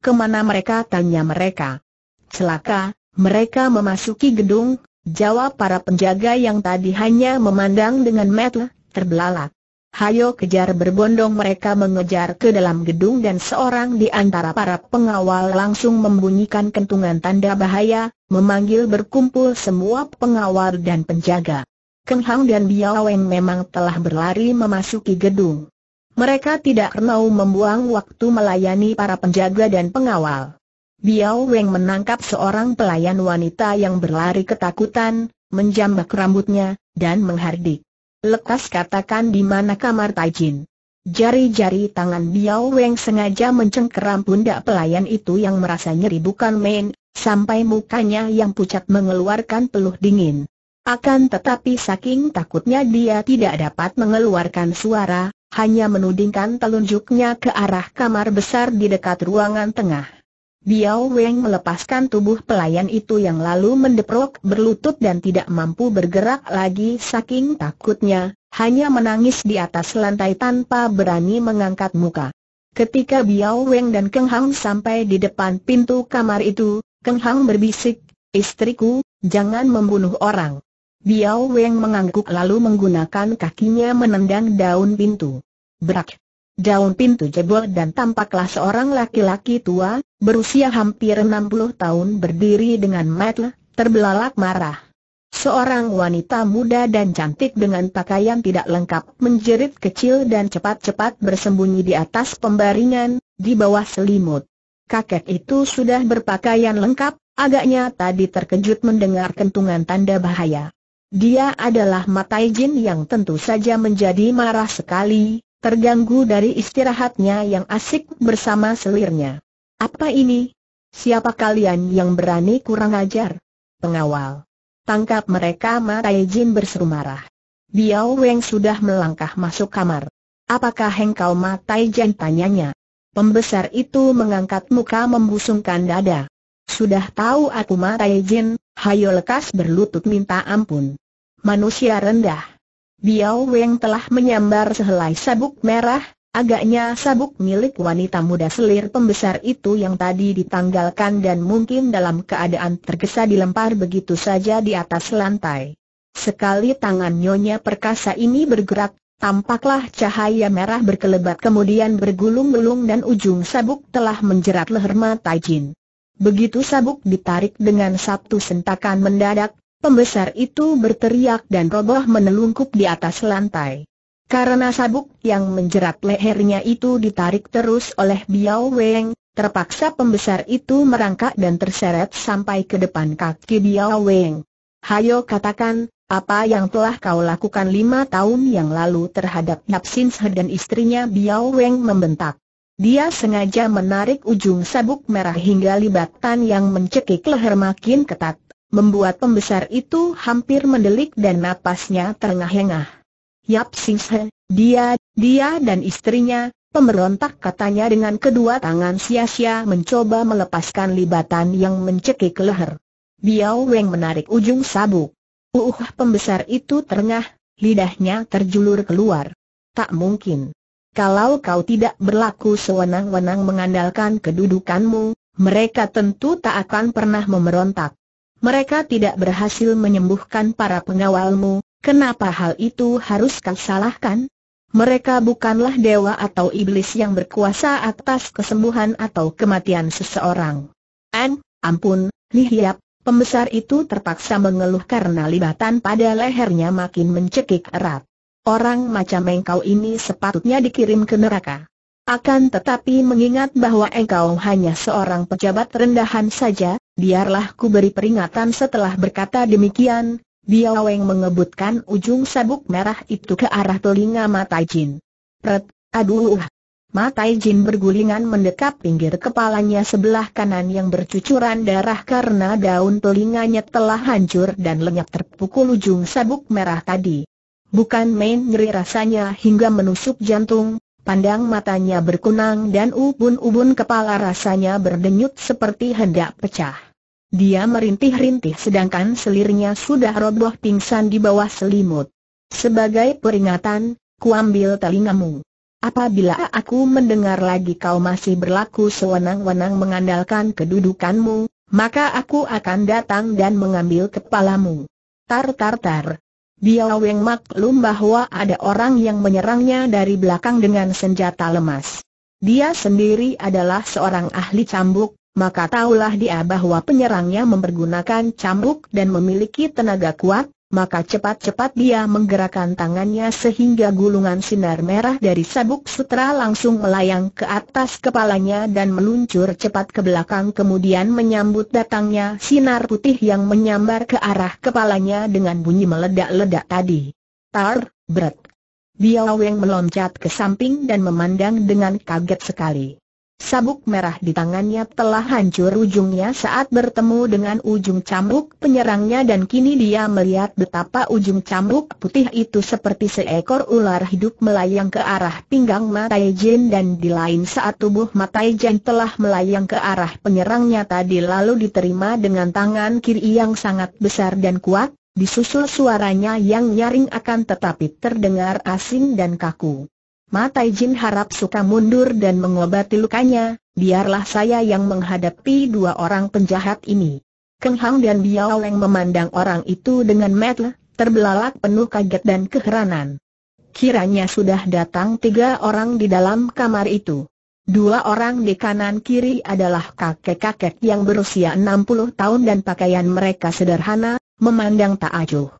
kemana mereka? Tanya mereka. Celaka, mereka memasuki gedung, Jawab para penjaga yang tadi hanya memandang dengan mata terbelalak. Hayo kejar berbondong mereka mengejar ke dalam gedung dan seorang di antara para pengawal langsung membunyikan kentungan tanda bahaya, memanggil berkumpul semua pengawal dan penjaga. Keng Hang dan Biao memang telah berlari memasuki gedung. Mereka tidak mau membuang waktu melayani para penjaga dan pengawal. Biao Weng menangkap seorang pelayan wanita yang berlari ketakutan, menjambak rambutnya, dan menghardik. Lekas katakan di mana kamar Taijin. Jari-jari tangan Biao Weng sengaja mencengkeram pundak pelayan itu yang merasa nyeri bukan main, sampai mukanya yang pucat mengeluarkan peluh dingin. Akan tetapi saking takutnya dia tidak dapat mengeluarkan suara, hanya menudingkan telunjuknya ke arah kamar besar di dekat ruangan tengah. Biao Weng melepaskan tubuh pelayan itu yang lalu mendeprok berlutut dan tidak mampu bergerak lagi saking takutnya, hanya menangis di atas lantai tanpa berani mengangkat muka. Ketika Biao Weng dan Keng Hang sampai di depan pintu kamar itu, Keng Hang berbisik, Istriku, jangan membunuh orang. Biao Weng mengangguk lalu menggunakan kakinya menendang daun pintu. Berak. Daun pintu jebol dan tampaklah seorang laki-laki tua, berusia hampir 60 tahun berdiri dengan mata terbelalak marah. Seorang wanita muda dan cantik dengan pakaian tidak lengkap menjerit kecil dan cepat-cepat bersembunyi di atas pembaringan, di bawah selimut. Kakek itu sudah berpakaian lengkap, agaknya tadi terkejut mendengar kentungan tanda bahaya. Dia adalah Matai Jin yang tentu saja menjadi marah sekali, terganggu dari istirahatnya yang asik bersama selirnya. Apa ini? Siapa kalian yang berani kurang ajar? Pengawal. Tangkap mereka Matai Jin berseru marah. Biao Weng sudah melangkah masuk kamar. Apakah engkau Matai Jin tanyanya? Pembesar itu mengangkat muka membusungkan dada. Sudah tahu aku Matai Jin, hayo lekas berlutut minta ampun. Manusia rendah. Biao Weng telah menyambar sehelai sabuk merah, agaknya sabuk milik wanita muda selir pembesar itu yang tadi ditanggalkan dan mungkin dalam keadaan tergesa dilempar begitu saja di atas lantai. Sekali tangan Nyonya Perkasa ini bergerak, tampaklah cahaya merah berkelebat kemudian bergulung-gulung dan ujung sabuk telah menjerat leher mata Jin. Begitu sabuk ditarik dengan satu sentakan mendadak, Pembesar itu berteriak dan roboh menelungkup di atas lantai. Karena sabuk yang menjerat lehernya itu ditarik terus oleh Biao Weng, terpaksa pembesar itu merangkak dan terseret sampai ke depan kaki Biao Weng. Hayo katakan, apa yang telah kau lakukan lima tahun yang lalu terhadap Yap Sin Se dan istrinya Biao Weng membentak. Dia sengaja menarik ujung sabuk merah hingga libatan yang mencekik leher makin ketat membuat pembesar itu hampir mendelik dan napasnya terengah-engah. Yap Sing He, dia, dia dan istrinya, pemberontak katanya dengan kedua tangan sia-sia mencoba melepaskan libatan yang mencekik leher. Biao Weng menarik ujung sabuk. Uh, pembesar itu terengah, lidahnya terjulur keluar. Tak mungkin. Kalau kau tidak berlaku sewenang-wenang mengandalkan kedudukanmu, mereka tentu tak akan pernah memberontak mereka tidak berhasil menyembuhkan para pengawalmu, kenapa hal itu harus kau salahkan? Mereka bukanlah dewa atau iblis yang berkuasa atas kesembuhan atau kematian seseorang. An, ampun, Nihiap, pembesar itu terpaksa mengeluh karena libatan pada lehernya makin mencekik erat. Orang macam engkau ini sepatutnya dikirim ke neraka. Akan tetapi mengingat bahwa engkau hanya seorang pejabat rendahan saja, biarlah ku beri peringatan setelah berkata demikian, Biao Weng mengebutkan ujung sabuk merah itu ke arah telinga Matai Jin. Pret, aduh. Matai Jin bergulingan mendekap pinggir kepalanya sebelah kanan yang bercucuran darah karena daun telinganya telah hancur dan lenyap terpukul ujung sabuk merah tadi. Bukan main ngeri rasanya hingga menusuk jantung, Pandang matanya berkunang dan ubun-ubun kepala rasanya berdenyut seperti hendak pecah. Dia merintih-rintih sedangkan selirnya sudah roboh pingsan di bawah selimut. Sebagai peringatan, kuambil telingamu. Apabila aku mendengar lagi kau masih berlaku sewenang-wenang mengandalkan kedudukanmu, maka aku akan datang dan mengambil kepalamu. Tar tar tar, Biao Weng maklum bahwa ada orang yang menyerangnya dari belakang dengan senjata lemas. Dia sendiri adalah seorang ahli cambuk, maka tahulah dia bahwa penyerangnya mempergunakan cambuk dan memiliki tenaga kuat, maka cepat-cepat dia menggerakkan tangannya sehingga gulungan sinar merah dari sabuk sutra langsung melayang ke atas kepalanya dan meluncur cepat ke belakang kemudian menyambut datangnya sinar putih yang menyambar ke arah kepalanya dengan bunyi meledak-ledak tadi. Tar, bret. Biaweng meloncat ke samping dan memandang dengan kaget sekali. Sabuk merah di tangannya telah hancur ujungnya saat bertemu dengan ujung cambuk penyerangnya dan kini dia melihat betapa ujung cambuk putih itu seperti seekor ular hidup melayang ke arah pinggang Matai Jin dan di lain saat tubuh Matai Jin telah melayang ke arah penyerangnya tadi lalu diterima dengan tangan kiri yang sangat besar dan kuat, disusul suaranya yang nyaring akan tetapi terdengar asing dan kaku. Matai Jin harap suka mundur dan mengobati lukanya, biarlah saya yang menghadapi dua orang penjahat ini. Keng Hang dan Biao Leng memandang orang itu dengan metel, terbelalak penuh kaget dan keheranan. Kiranya sudah datang tiga orang di dalam kamar itu. Dua orang di kanan kiri adalah kakek-kakek yang berusia 60 tahun dan pakaian mereka sederhana, memandang tak acuh.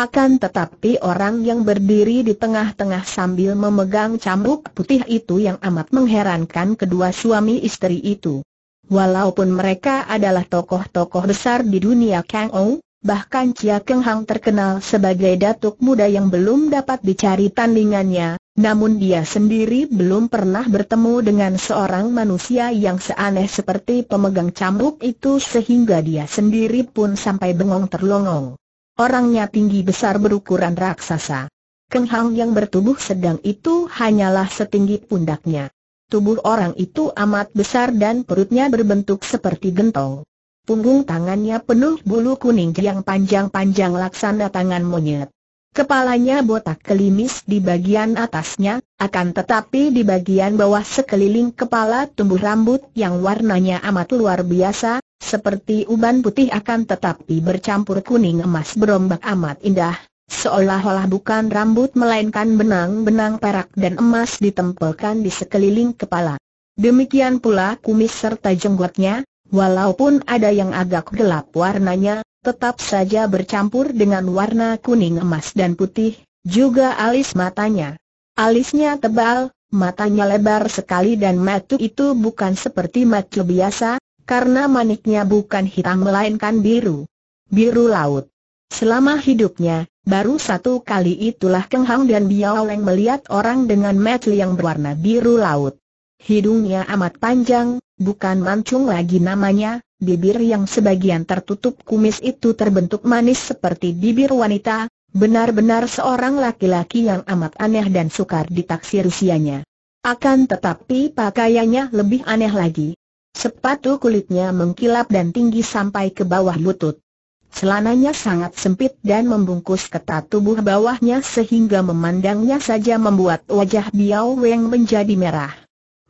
Akan tetapi orang yang berdiri di tengah-tengah sambil memegang cambuk putih itu yang amat mengherankan kedua suami istri itu. Walaupun mereka adalah tokoh-tokoh besar di dunia Kang Ou, bahkan Chia Keng Hang terkenal sebagai datuk muda yang belum dapat dicari tandingannya, namun dia sendiri belum pernah bertemu dengan seorang manusia yang seaneh seperti pemegang cambuk itu sehingga dia sendiri pun sampai bengong terlongong. Orangnya tinggi besar berukuran raksasa. Keng Hang yang bertubuh sedang itu hanyalah setinggi pundaknya. Tubuh orang itu amat besar dan perutnya berbentuk seperti gentong. Punggung tangannya penuh bulu kuning yang panjang-panjang laksana tangan monyet. Kepalanya botak kelimis di bagian atasnya, akan tetapi di bagian bawah sekeliling kepala tumbuh rambut yang warnanya amat luar biasa, seperti uban putih akan tetapi bercampur kuning emas berombak amat indah, seolah-olah bukan rambut melainkan benang-benang perak dan emas ditempelkan di sekeliling kepala. Demikian pula kumis serta jenggotnya, walaupun ada yang agak gelap warnanya, tetap saja bercampur dengan warna kuning emas dan putih, juga alis matanya. Alisnya tebal, matanya lebar sekali dan matu itu bukan seperti matu biasa, karena maniknya bukan hitam melainkan biru. Biru laut. Selama hidupnya, baru satu kali itulah Keng Hang dan Biao Leng melihat orang dengan metel yang berwarna biru laut. Hidungnya amat panjang, bukan mancung lagi namanya, bibir yang sebagian tertutup kumis itu terbentuk manis seperti bibir wanita, benar-benar seorang laki-laki yang amat aneh dan sukar ditaksir usianya. Akan tetapi pakaiannya lebih aneh lagi, Sepatu kulitnya mengkilap dan tinggi sampai ke bawah lutut. Selananya sangat sempit dan membungkus ketat tubuh bawahnya sehingga memandangnya saja membuat wajah Biao Weng menjadi merah.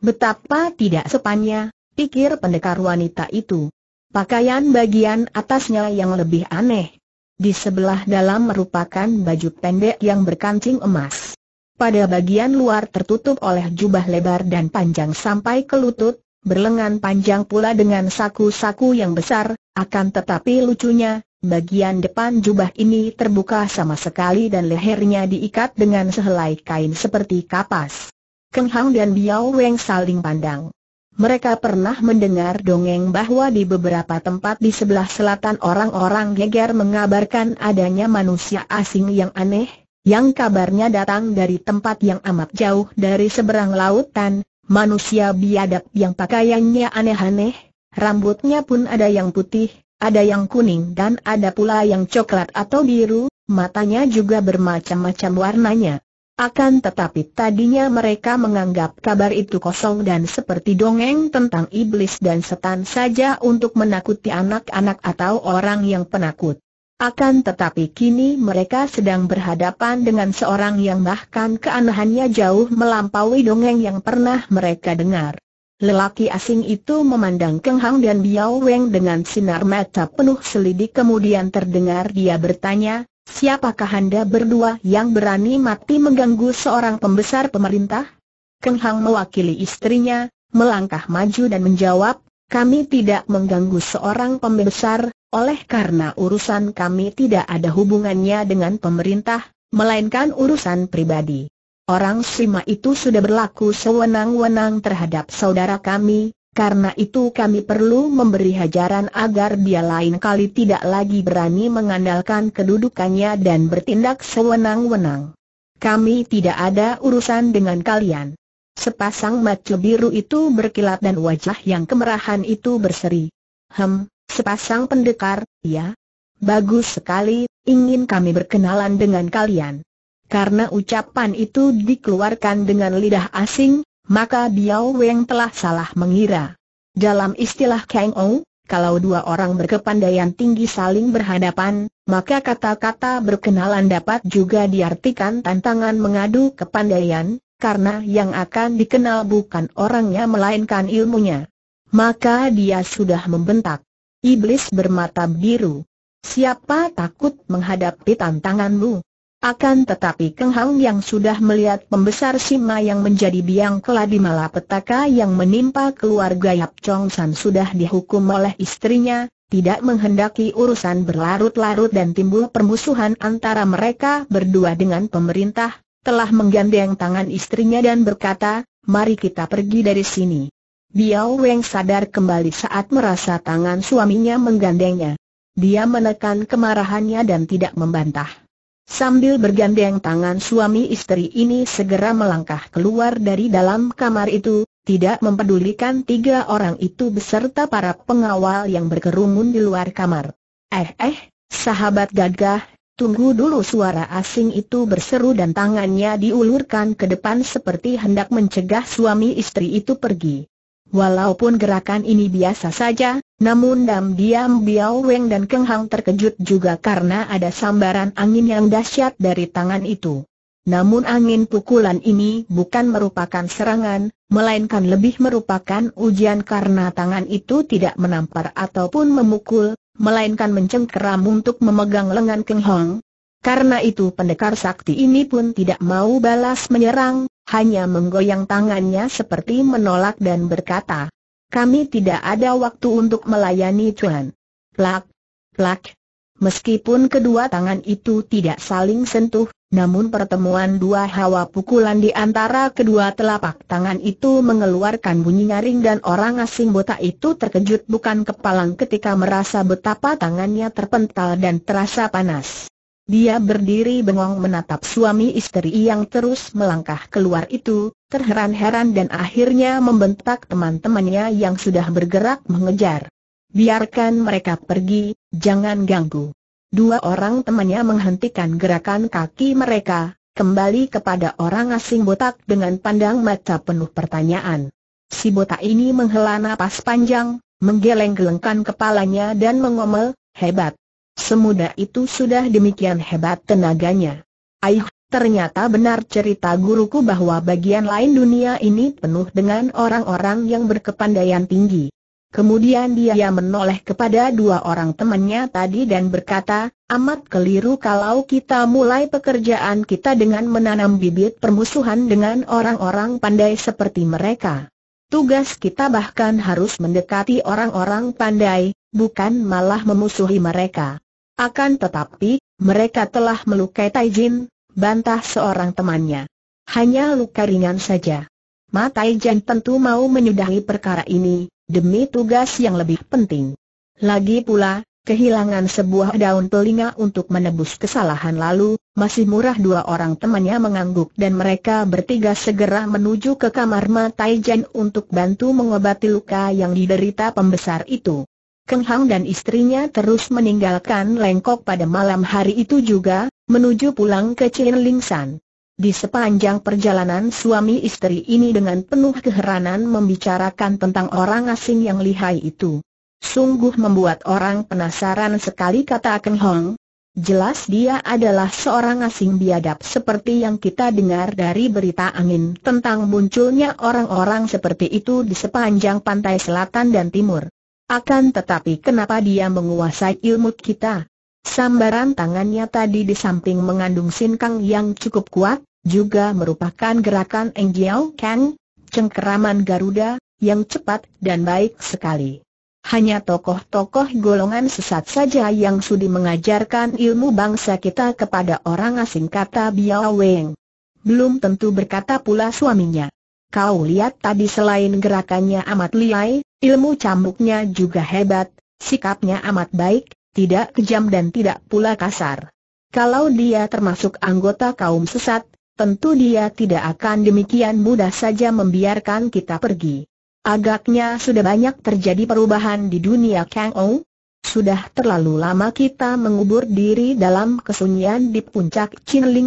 Betapa tidak sepannya, pikir pendekar wanita itu. Pakaian bagian atasnya yang lebih aneh. Di sebelah dalam merupakan baju pendek yang berkancing emas. Pada bagian luar tertutup oleh jubah lebar dan panjang sampai ke lutut, berlengan panjang pula dengan saku-saku yang besar, akan tetapi lucunya, bagian depan jubah ini terbuka sama sekali dan lehernya diikat dengan sehelai kain seperti kapas. Keng Hang dan Biao Weng saling pandang. Mereka pernah mendengar dongeng bahwa di beberapa tempat di sebelah selatan orang-orang geger mengabarkan adanya manusia asing yang aneh, yang kabarnya datang dari tempat yang amat jauh dari seberang lautan, manusia biadab yang pakaiannya aneh-aneh, rambutnya pun ada yang putih, ada yang kuning dan ada pula yang coklat atau biru, matanya juga bermacam-macam warnanya. Akan tetapi tadinya mereka menganggap kabar itu kosong dan seperti dongeng tentang iblis dan setan saja untuk menakuti anak-anak atau orang yang penakut. Akan tetapi kini mereka sedang berhadapan dengan seorang yang bahkan keanehannya jauh melampaui dongeng yang pernah mereka dengar. Lelaki asing itu memandang Keng Hang dan Biao Weng dengan sinar mata penuh selidik kemudian terdengar dia bertanya, siapakah Anda berdua yang berani mati mengganggu seorang pembesar pemerintah? Keng Hang mewakili istrinya, melangkah maju dan menjawab, kami tidak mengganggu seorang pembesar, oleh karena urusan kami tidak ada hubungannya dengan pemerintah, melainkan urusan pribadi. Orang Sima itu sudah berlaku sewenang-wenang terhadap saudara kami, karena itu kami perlu memberi hajaran agar dia lain kali tidak lagi berani mengandalkan kedudukannya dan bertindak sewenang-wenang. Kami tidak ada urusan dengan kalian. Sepasang mata biru itu berkilat dan wajah yang kemerahan itu berseri. Hem, Sepasang pendekar, ya? Bagus sekali, ingin kami berkenalan dengan kalian. Karena ucapan itu dikeluarkan dengan lidah asing, maka Biao Weng telah salah mengira. Dalam istilah Kang Ou, kalau dua orang berkepandaian tinggi saling berhadapan, maka kata-kata berkenalan dapat juga diartikan tantangan mengadu kepandaian, karena yang akan dikenal bukan orangnya melainkan ilmunya. Maka dia sudah membentak. Iblis bermata biru. Siapa takut menghadapi tantanganmu? Akan tetapi Keng Hang yang sudah melihat pembesar Sima yang menjadi biang keladi malapetaka yang menimpa keluarga Yap Chong San sudah dihukum oleh istrinya, tidak menghendaki urusan berlarut-larut dan timbul permusuhan antara mereka berdua dengan pemerintah, telah menggandeng tangan istrinya dan berkata, mari kita pergi dari sini. Biao Weng sadar kembali saat merasa tangan suaminya menggandengnya. Dia menekan kemarahannya dan tidak membantah. Sambil bergandeng tangan suami istri ini segera melangkah keluar dari dalam kamar itu, tidak mempedulikan tiga orang itu beserta para pengawal yang berkerumun di luar kamar. Eh eh, sahabat gagah, tunggu dulu suara asing itu berseru dan tangannya diulurkan ke depan seperti hendak mencegah suami istri itu pergi. Walaupun gerakan ini biasa saja, namun diam-diam Biao Weng dan Keng Hang terkejut juga karena ada sambaran angin yang dahsyat dari tangan itu. Namun angin pukulan ini bukan merupakan serangan, melainkan lebih merupakan ujian karena tangan itu tidak menampar ataupun memukul, melainkan mencengkeram untuk memegang lengan Keng Hong. Karena itu pendekar sakti ini pun tidak mau balas menyerang, hanya menggoyang tangannya seperti menolak dan berkata, kami tidak ada waktu untuk melayani Tuhan. Plak, plak. Meskipun kedua tangan itu tidak saling sentuh, namun pertemuan dua hawa pukulan di antara kedua telapak tangan itu mengeluarkan bunyi nyaring dan orang asing botak itu terkejut bukan kepalang ketika merasa betapa tangannya terpental dan terasa panas. Dia berdiri bengong menatap suami istri yang terus melangkah keluar itu, terheran-heran dan akhirnya membentak teman-temannya yang sudah bergerak mengejar. Biarkan mereka pergi, jangan ganggu. Dua orang temannya menghentikan gerakan kaki mereka, kembali kepada orang asing botak dengan pandang mata penuh pertanyaan. Si botak ini menghela napas panjang, menggeleng-gelengkan kepalanya dan mengomel, hebat, Semudah itu sudah demikian hebat tenaganya. Aih, ternyata benar cerita guruku bahwa bagian lain dunia ini penuh dengan orang-orang yang berkepandaian tinggi. Kemudian dia menoleh kepada dua orang temannya tadi dan berkata, amat keliru kalau kita mulai pekerjaan kita dengan menanam bibit permusuhan dengan orang-orang pandai seperti mereka. Tugas kita bahkan harus mendekati orang-orang pandai, bukan malah memusuhi mereka. Akan tetapi, mereka telah melukai Taijin, bantah seorang temannya. Hanya luka ringan saja. Ma Mataijan tentu mau menyudahi perkara ini, demi tugas yang lebih penting. Lagi pula, kehilangan sebuah daun telinga untuk menebus kesalahan lalu, masih murah dua orang temannya mengangguk dan mereka bertiga segera menuju ke kamar Ma Mataijan untuk bantu mengobati luka yang diderita pembesar itu. Keng Hang dan istrinya terus meninggalkan Lengkok pada malam hari itu juga, menuju pulang ke Chin San. Di sepanjang perjalanan suami istri ini dengan penuh keheranan membicarakan tentang orang asing yang lihai itu. Sungguh membuat orang penasaran sekali kata Keng Hong. Jelas dia adalah seorang asing biadab seperti yang kita dengar dari berita angin tentang munculnya orang-orang seperti itu di sepanjang pantai selatan dan timur. Akan tetapi kenapa dia menguasai ilmu kita? Sambaran tangannya tadi di samping mengandung sinkang yang cukup kuat, juga merupakan gerakan Engjiao Kang, cengkeraman Garuda, yang cepat dan baik sekali. Hanya tokoh-tokoh golongan sesat saja yang sudi mengajarkan ilmu bangsa kita kepada orang asing kata Biao Weng. Belum tentu berkata pula suaminya. Kau lihat tadi selain gerakannya amat liai, ilmu cambuknya juga hebat, sikapnya amat baik, tidak kejam dan tidak pula kasar. Kalau dia termasuk anggota kaum sesat, tentu dia tidak akan demikian mudah saja membiarkan kita pergi. Agaknya sudah banyak terjadi perubahan di dunia Kang Ong. Sudah terlalu lama kita mengubur diri dalam kesunyian di puncak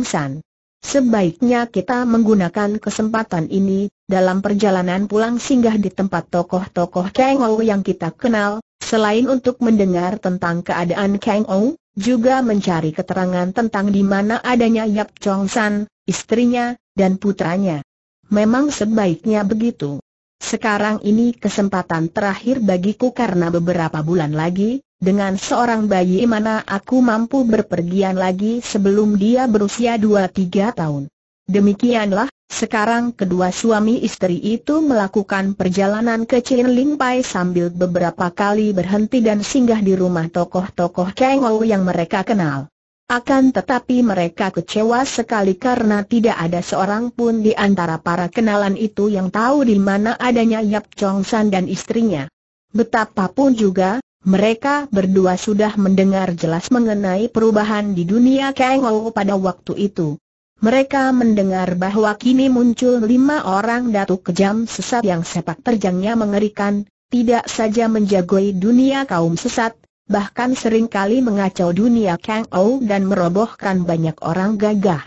San. Sebaiknya kita menggunakan kesempatan ini, dalam perjalanan pulang singgah di tempat tokoh-tokoh Kang Ou yang kita kenal, selain untuk mendengar tentang keadaan Kang Ou, juga mencari keterangan tentang di mana adanya Yap Chong San, istrinya, dan putranya. Memang sebaiknya begitu. Sekarang ini kesempatan terakhir bagiku karena beberapa bulan lagi, dengan seorang bayi mana aku mampu berpergian lagi sebelum dia berusia 2-3 tahun. Demikianlah, sekarang kedua suami istri itu melakukan perjalanan ke Chin Pai sambil beberapa kali berhenti dan singgah di rumah tokoh-tokoh Kengou yang mereka kenal. Akan tetapi mereka kecewa sekali karena tidak ada seorang pun di antara para kenalan itu yang tahu di mana adanya Yap Chong San dan istrinya. Betapapun juga, mereka berdua sudah mendengar jelas mengenai perubahan di dunia Kang Ou pada waktu itu. Mereka mendengar bahwa kini muncul lima orang datuk kejam sesat yang sepak terjangnya mengerikan, tidak saja menjagoi dunia kaum sesat, bahkan seringkali mengacau dunia Kang Ou dan merobohkan banyak orang gagah.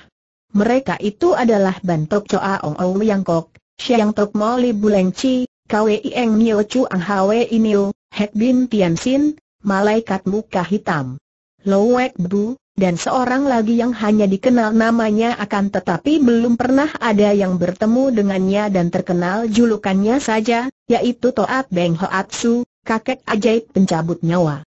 Mereka itu adalah Bantok Choa Ong Ou Yang Kok, Siang Tok Mo Li Buleng Chi, Kwei Eng Nio Chu Ang Hwe Inio, Hek Bin Tianxin, malaikat muka hitam. Lowek Bu, dan seorang lagi yang hanya dikenal namanya akan tetapi belum pernah ada yang bertemu dengannya dan terkenal julukannya saja, yaitu Toat Beng Su, kakek ajaib pencabut nyawa.